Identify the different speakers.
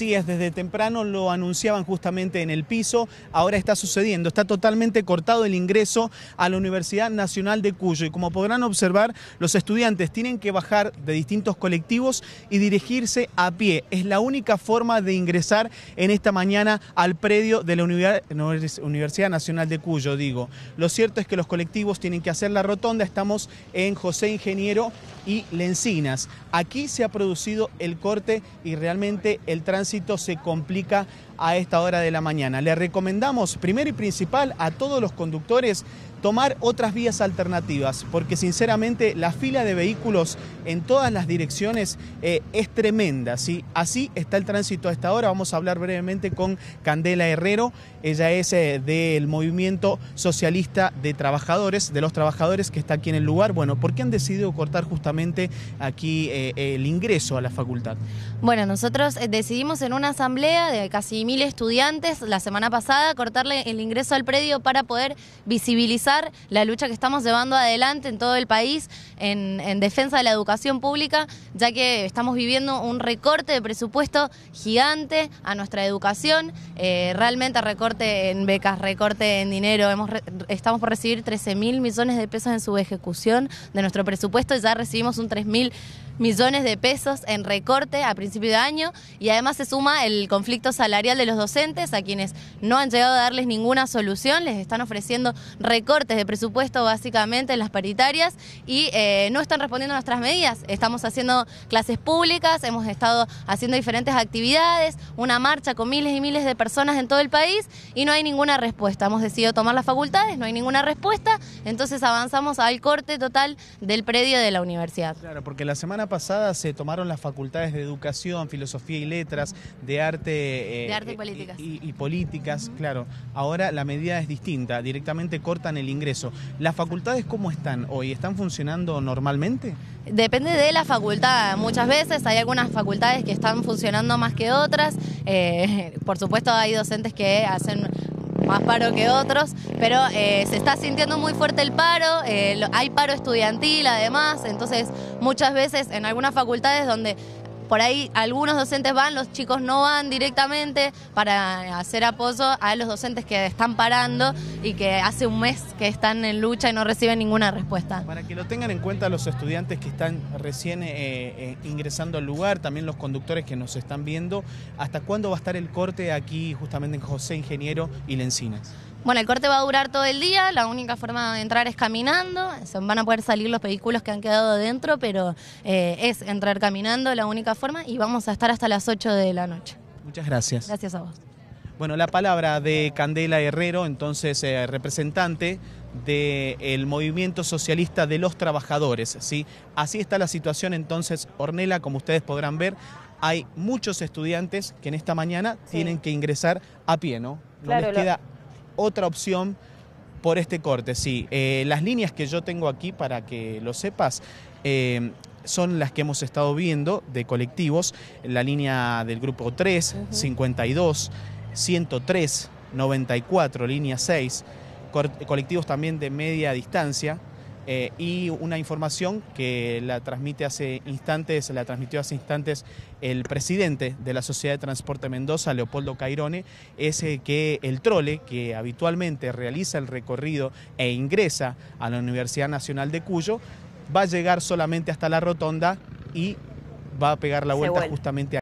Speaker 1: es, desde temprano lo anunciaban justamente en el piso, ahora está sucediendo, está totalmente cortado el ingreso a la Universidad Nacional de Cuyo y como podrán observar, los estudiantes tienen que bajar de distintos colectivos y dirigirse a pie. Es la única forma de ingresar en esta mañana al predio de la Universidad Nacional de Cuyo, digo. Lo cierto es que los colectivos tienen que hacer la rotonda, estamos en José Ingeniero y Lencinas. Aquí se ha producido el corte y realmente el tránsito se complica a esta hora de la mañana. Le recomendamos, primero y principal, a todos los conductores tomar otras vías alternativas, porque sinceramente la fila de vehículos en todas las direcciones eh, es tremenda. ¿sí? Así está el tránsito a esta hora. Vamos a hablar brevemente con Candela Herrero. Ella es eh, del Movimiento Socialista de Trabajadores, de los trabajadores que está aquí en el lugar. Bueno, ¿por qué han decidido cortar justamente aquí eh, el ingreso a la facultad?
Speaker 2: Bueno, nosotros decidimos en una asamblea de casi mil estudiantes la semana pasada cortarle el ingreso al predio para poder visibilizar la lucha que estamos llevando adelante en todo el país en, defensa de la educación pública, ya que estamos viviendo un recorte de presupuesto gigante a nuestra educación, eh, realmente recorte en becas, recorte en dinero, Hemos estamos por recibir 13 mil millones de pesos en su ejecución de nuestro presupuesto, ya recibimos un 3 mil millones de pesos en recorte a principio de año y además se suma el conflicto salarial de los docentes a quienes no han llegado a darles ninguna solución, les están ofreciendo recortes de presupuesto básicamente en las paritarias y eh, no están respondiendo a nuestras medidas. Estamos haciendo clases públicas, hemos estado haciendo diferentes actividades, una marcha con miles y miles de personas en todo el país y no hay ninguna respuesta. Hemos decidido tomar las facultades, no hay ninguna respuesta, entonces avanzamos al corte total del predio de la universidad.
Speaker 1: Claro, porque la semana pasada se tomaron las facultades de educación, filosofía y letras, de arte, eh, y eh, políticas. Y, políticas, claro. Ahora la medida es distinta, directamente cortan el ingreso. ¿Las facultades cómo están hoy? ¿Están funcionando normalmente?
Speaker 2: Depende de la facultad. Muchas veces hay algunas facultades que están funcionando más que otras. Eh, por supuesto hay docentes que hacen más paro que otros, pero eh, se está sintiendo muy fuerte el paro, eh, hay paro estudiantil además, entonces muchas veces en algunas facultades donde por ahí algunos docentes van, los chicos no van directamente para hacer apoyo a los docentes que están parando y que hace un mes que están en lucha y no reciben ninguna respuesta. Para que
Speaker 1: lo tengan en cuenta los estudiantes que están recién eh, eh, ingresando al lugar, también los conductores que nos están viendo, ¿hasta cuándo va a estar el corte aquí justamente en José Ingeniero y Lencinas?
Speaker 2: Bueno, el corte va a durar todo el día, la única forma de entrar es caminando, van a poder salir los vehículos que han quedado dentro, pero eh, es entrar caminando la única forma y vamos a estar hasta las 8 de la noche. Muchas gracias. Gracias a vos.
Speaker 1: Bueno, la palabra de Candela Herrero, entonces eh, representante del movimiento socialista de los trabajadores. ¿sí? Así está la situación entonces, Ornela, como ustedes podrán ver, hay muchos estudiantes que en esta mañana tienen que ingresar a pie, ¿no? No les queda otra opción por este corte, sí. Eh, las líneas que yo tengo aquí, para que lo sepas, eh, son las que hemos estado viendo de colectivos. La línea del grupo 3, 52, 103, 94, línea 6. colectivos también de media distancia, eh, y una información que la transmite hace instantes, la transmitió hace instantes el presidente de la Sociedad de Transporte Mendoza, Leopoldo Cairone, es eh, que el trole que habitualmente realiza el recorrido e ingresa a la Universidad Nacional de Cuyo va a llegar solamente hasta la rotonda y va a pegar la vuelta justamente a